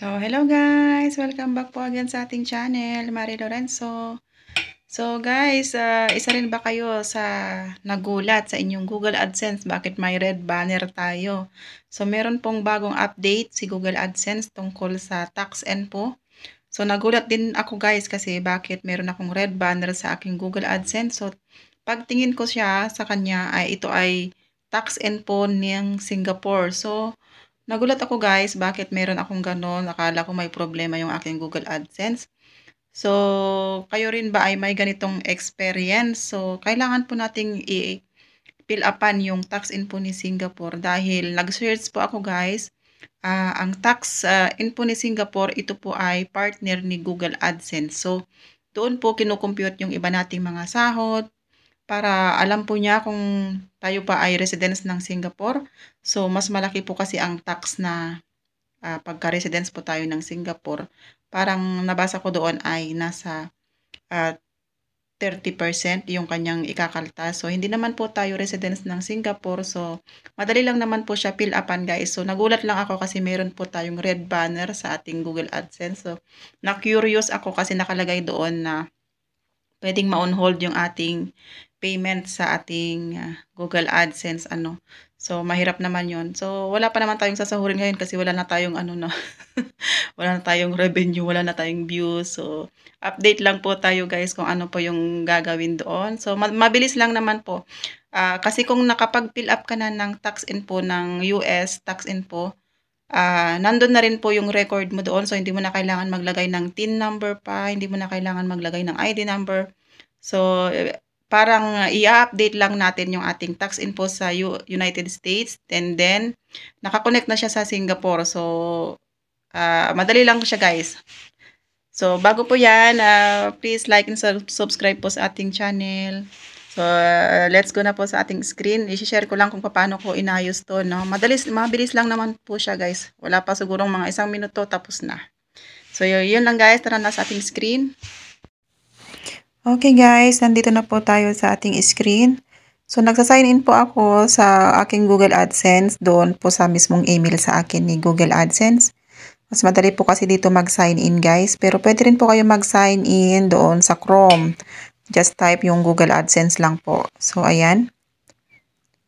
So, oh, hello guys! Welcome back po again sa ating channel, Marie Lorenzo. So guys, uh, isa rin ba kayo sa nagulat sa inyong Google AdSense? Bakit may red banner tayo? So, meron pong bagong update si Google AdSense tungkol sa tax and po. So, nagulat din ako guys kasi bakit meron akong red banner sa aking Google AdSense. So, pagtingin ko siya sa kanya, ay ito ay tax and po ng Singapore. So, Nagulat ako guys, bakit meron akong ganon? Akala ko may problema yung aking Google AdSense. So, kayo rin ba ay may ganitong experience? So, kailangan po nating i-fill upan yung tax info ni Singapore dahil nag-search po ako guys. Uh, ang tax uh, info ni Singapore, ito po ay partner ni Google AdSense. So, doon po kinukompute yung iba nating mga sahod, para alam po niya kung tayo pa ay residents ng Singapore. So, mas malaki po kasi ang tax na uh, ah, pagka-residence po tayo ng Singapore. Parang nabasa ko doon ay nasa uh, ah, 30% yung kanyang ikakalta. So, hindi naman po tayo residents ng Singapore. So, madali lang naman po siya fill upan guys. So, nagulat lang ako kasi meron po tayong red banner sa ating Google AdSense. So, na-curious ako kasi nakalagay doon na pwedeng ma-on hold yung ating payment sa ating uh, Google AdSense ano. So mahirap naman 'yon. So wala pa naman tayong sasahurin ngayon kasi wala na tayong ano na. wala na tayong revenue, wala na tayong views. So update lang po tayo guys kung ano po yung gagawin doon. So mabilis lang naman po. Uh, kasi kung nakapag-fill up ka na ng tax info ng US tax info, uh, nandun na rin po yung record mo doon. So, hindi mo na kailangan maglagay ng TIN number pa. Hindi mo na kailangan maglagay ng ID number. So, eh, parang ah, i-update lang natin yung ating tax info sa U United States and then nakakonect na siya sa Singapore. So, uh, madali lang siya guys. So, bago po yan, uh, please like and subscribe po sa ating channel. So, uh, let's go na po sa ating screen. I-share ko lang kung paano ko inayos to. No? Madalis, mabilis lang naman po siya guys. Wala pa sigurong mga isang minuto tapos na. So, yun lang guys. Tara na sa ating screen. Okay guys, nandito na po tayo sa ating screen. So nagsa-sign in po ako sa aking Google AdSense doon po sa mismong email sa akin ni Google AdSense. Mas madali po kasi dito mag-sign in guys, pero pwede rin po kayo mag-sign in doon sa Chrome. Just type yung Google AdSense lang po. So ayan.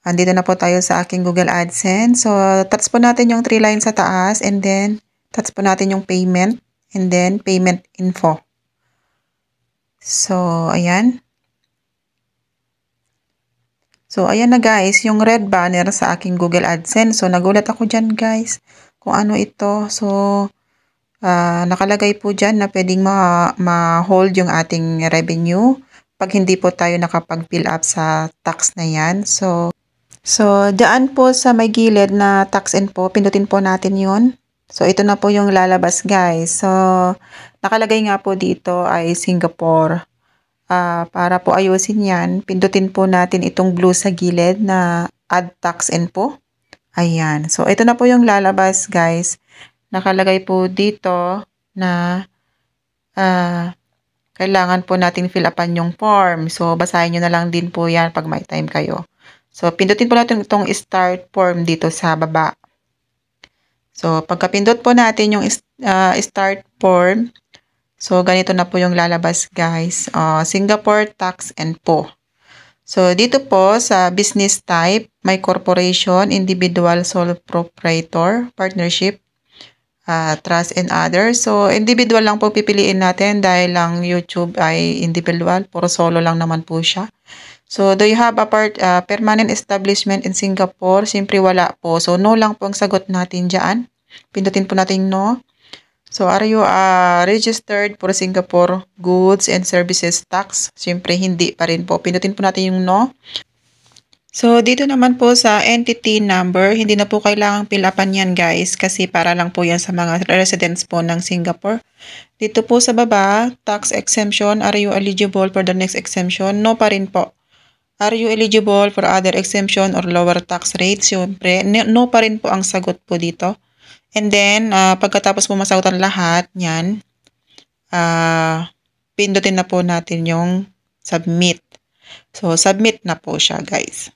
Andito na po tayo sa aking Google AdSense. So touch po natin yung three lines sa taas and then touch po natin yung payment and then payment info. So, ayan. So, ayan na guys, yung red banner sa aking Google AdSense. So, nagulat ako dyan guys kung ano ito. So, uh, nakalagay po dyan na pwedeng ma-hold ma, yung ating revenue pag hindi po tayo nakapag-fill up sa tax na yan. So, so daan po sa may gilid na tax info, pindutin po natin yon So, ito na po yung lalabas guys. So, nakalagay nga po dito ay Singapore. Uh, para po ayusin yan, pindutin po natin itong blue sa gilid na add tax in po. Ayan. So, ito na po yung lalabas guys. Nakalagay po dito na uh, kailangan po natin fill upan yung form. So, basahin nyo na lang din po yan pag may time kayo. So, pindutin po natin itong start form dito sa baba. So, pagkapindot po natin yung uh, start form, so ganito na po yung lalabas guys. Uh, Singapore Tax and Po. So, dito po sa business type, may corporation, individual, sole proprietor, partnership, uh, trust, and others. So, individual lang po pipiliin natin dahil lang YouTube ay individual. Puro solo lang naman po siya. So, do you have a part, uh, permanent establishment in Singapore? Siyempre, wala po. So, no lang po ang sagot natin dyan. Pindutin po natin no. So, are you uh, registered for Singapore Goods and Services Tax? Siyempre, hindi pa rin po. Pindutin po natin yung no. So, dito naman po sa entity number, hindi na po kailangang pilapan yan guys kasi para lang po yan sa mga residents po ng Singapore. Dito po sa baba, tax exemption, are you eligible for the next exemption? No pa rin po. Are you eligible for other exemption or lower tax rate? Siyempre, no pa rin po ang sagot po dito. And then, uh, pagkatapos po masagutan lahat, yan, uh, ah, pindutin na po natin yung submit. So, submit na po siya, guys.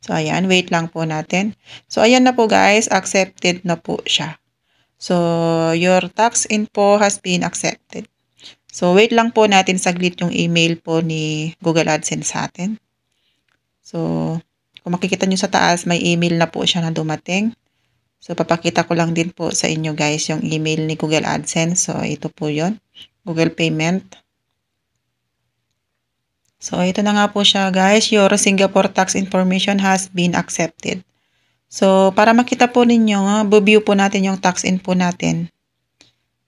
So, ayan, wait lang po natin. So, ayan na po, guys, accepted na po siya. So, your tax info has been accepted. So, wait lang po natin saglit yung email po ni Google AdSense sa atin. So, kung makikita nyo sa taas, may email na po siya na dumating. So, papakita ko lang din po sa inyo guys yung email ni Google AdSense. So, ito po yon Google Payment. So, ito na nga po siya guys. Your Singapore tax information has been accepted. So, para makita po ninyo, ah, bubiw po natin yung tax info natin.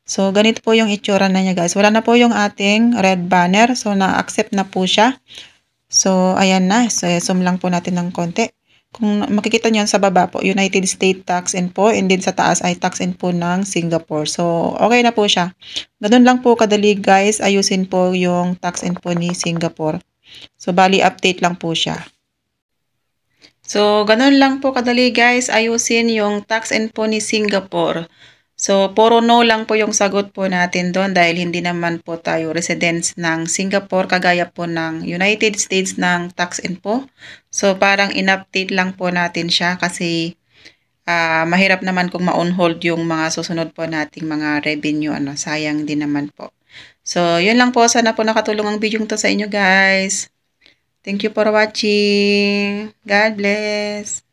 So, ganito po yung itsura na niya guys. Wala na po yung ating red banner. So, na-accept na po siya. So, ayan na. So, zoom lang po natin ng konti. Kung makikita nyo sa baba po, United States tax and po, and din sa taas ay tax and po ng Singapore. So, okay na po siya. Ganun lang po kadali guys, ayusin po yung tax and po ni Singapore. So, bali update lang po siya. So, ganun lang po kadali guys, ayusin yung tax and po ni Singapore. So, puro no lang po yung sagot po natin doon dahil hindi naman po tayo residents ng Singapore kagaya po ng United States ng tax and po. So, parang in-update lang po natin siya kasi uh, mahirap naman kung ma on yung mga susunod po nating mga revenue. Ano, sayang din naman po. So, yun lang po. Sana po nakatulong ang video to sa inyo guys. Thank you for watching. God bless.